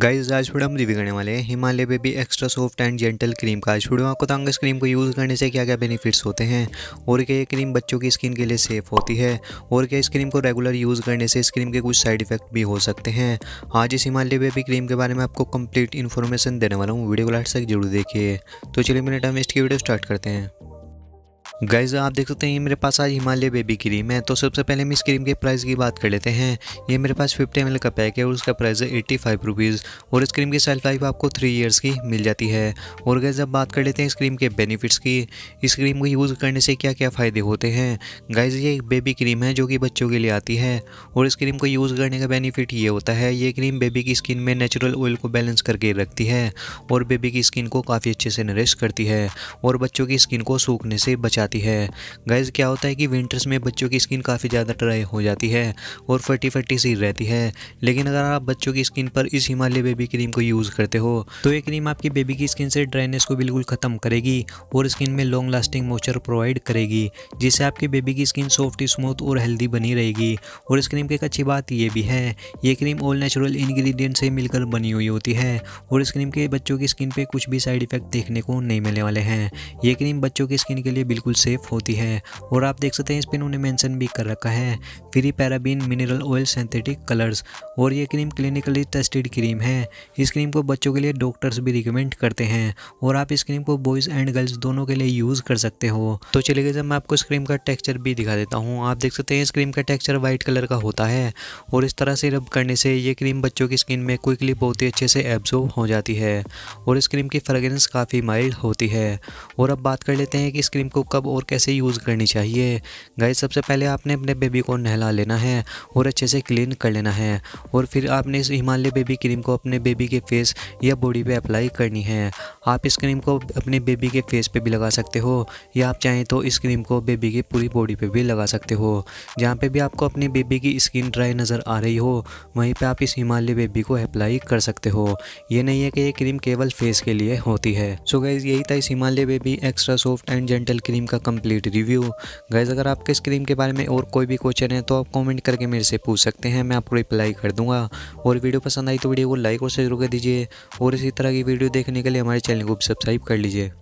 guys आज video हम review करने वाले हैं Himalaya baby extra soft and gentle cream का आज वीडियो आपको बताऊंगा इस क्रीम को यूज़ करने से क्या क्या बेनिफिट्स होते हैं और क्या ये क्रीम बच्चों की स्किन के लिए सेफ़ होती है और क्या इस क्रीम को रेगुलर यूज़ करने से इस क्रीम के कुछ साइड इफेक्ट भी हो सकते हैं आज इस हिमालय बेबी क्रीम के बारे में आपको कम्प्लीट इन्फॉर्मेशन देने वाला हूँ वीडियो को लाइट तक जरूर देखिए तो चलिए मैंने टाइम वेस्ट की वीडियो स्टार्ट करते हैं गाइज आप देख सकते हैं ये मेरे पास आज हिमालय बेबी क्रीम है तो सबसे पहले हम इस क्रीम के प्राइस की बात कर लेते हैं ये मेरे पास 50 एम का पैक है और उसका प्राइस है एट्टी फाइव रुपीज़ और इस क्रीम की सेल्फ लाइफ आपको थ्री ईयर्स की मिल जाती है और गाइज अब बात कर लेते हैं इस क्रीम के बेनिफिट्स की इस क्रीम को यूज़ करने से क्या क्या फ़ायदे होते हैं गाइज ये एक बेबी क्रीम है जो कि बच्चों के लिए आती है और इस क्रीम को यूज़ करने का बेनिफिट ये होता है ये क्रीम बेबी की स्किन में नेचुरल ऑयल को बैलेंस करके रखती है और बेबी की स्किन को काफ़ी अच्छे से नरिश करती है और बच्चों की स्किन को सूखने से बचाती जाती है गैज़ क्या होता है कि विंटर्स में बच्चों की स्किन काफ़ी ज़्यादा ड्राई हो जाती है और फटी फटी सी रहती है लेकिन अगर आप बच्चों की स्किन पर इस हिमालय बेबी क्रीम को यूज़ करते हो तो ये क्रीम आपकी बेबी की स्किन से ड्राइनेस को बिल्कुल ख़त्म करेगी और स्किन में लॉन्ग लास्टिंग मॉइस्चर प्रोवाइड करेगी जिससे आपकी बेबी की स्किन सॉफ्ट स्मूथ और हेल्दी बनी रहेगी और इस क्रीम की एक अच्छी बात ये भी है ये क्रीम ऑल नेचुरल इन्ग्रीडियंट से मिलकर बनी हुई होती है और इस क्रीम के बच्चों की स्किन पर कुछ भी साइड इफेक्ट देखने को नहीं मिलने वाले हैं ये क्रीम बच्चों की स्किन के लिए बिल्कुल सेफ होती है और आप देख सकते हैं इस पर इन्होंने मेंशन भी कर रखा है free paraben mineral oil synthetic colours और ये क्रीम क्लिनिकली टेस्टेड क्रीम है इस क्रीम को बच्चों के लिए डॉक्टर्स भी रिकमेंड करते हैं और आप इस क्रीम को बॉयज़ एंड गर्ल्स दोनों के लिए यूज़ कर सकते हो तो चले गए मैं आपको इस क्रीम का टेक्स्चर भी दिखा देता हूँ आप देख सकते हैं इस क्रीम का टेक्स्चर वाइट कलर का होता है और इस तरह से रब करने से ये क्रीम बच्चों की स्किन में क्विकली बहुत ही अच्छे से एब्जॉर्व हो जाती है और इस क्रीम की फ्रेगरेंस काफ़ी माइल्ड होती है और अब बात कर लेते हैं कि इस क्रीम को कब और कैसे यूज़ करनी चाहिए गाय सबसे पहले आपने अपने बेबी को नहला लेना है और अच्छे से क्लीन कर लेना है और फिर आपने इस हिमालय बेबी क्रीम को अपने बेबी के फेस या बॉडी पे अप्लाई करनी है आप इस क्रीम को अपने बेबी के फेस पे भी लगा सकते हो या आप चाहें तो इस क्रीम को बेबी की पूरी बॉडी पर भी लगा सकते हो जहाँ पर भी आपको अपने बेबी की स्किन ड्राई नज़र आ रही हो वहीं पर आप इस हिमालय बेबी को अप्लाई कर सकते हो ये नहीं है कि ये क्रीम केवल फेस के लिए होती है सो so गाइज यही था इस Himalaya baby extra soft and gentle cream का इसका कंप्लीट रिव्यू गाइज अगर आपके इस क्रीम के बारे में और कोई भी क्वेश्चन है तो आप कमेंट करके मेरे से पूछ सकते हैं मैं आपको रिप्लाई कर दूंगा और वीडियो पसंद आई तो वीडियो को लाइक और शेयर कर दीजिए और इसी तरह की वीडियो देखने के लिए हमारे चैनल को सब्सक्राइब कर लीजिए